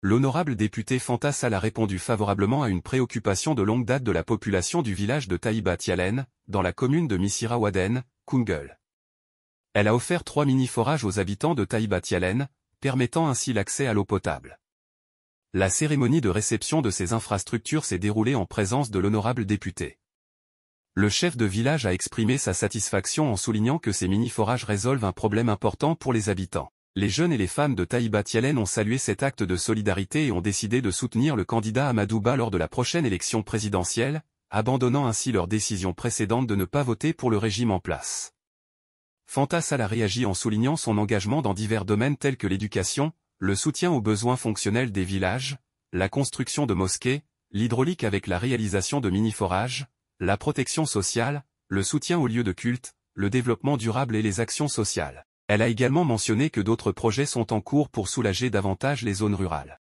l'honorable député Fantassal a répondu favorablement à une préoccupation de longue date de la population du village de Taïba-Tialen, dans la commune de Missirawaden, Kungel. Elle a offert trois mini-forages aux habitants de Taïba-Tialen, permettant ainsi l'accès à l'eau potable. La cérémonie de réception de ces infrastructures s'est déroulée en présence de l'honorable député. Le chef de village a exprimé sa satisfaction en soulignant que ces mini-forages résolvent un problème important pour les habitants les jeunes et les femmes de Taïba Tialen ont salué cet acte de solidarité et ont décidé de soutenir le candidat Amadouba lors de la prochaine élection présidentielle, abandonnant ainsi leur décision précédente de ne pas voter pour le régime en place. Fantasala a réagi en soulignant son engagement dans divers domaines tels que l'éducation, le soutien aux besoins fonctionnels des villages, la construction de mosquées, l'hydraulique avec la réalisation de mini-forages, la protection sociale, le soutien aux lieux de culte, le développement durable et les actions sociales. Elle a également mentionné que d'autres projets sont en cours pour soulager davantage les zones rurales.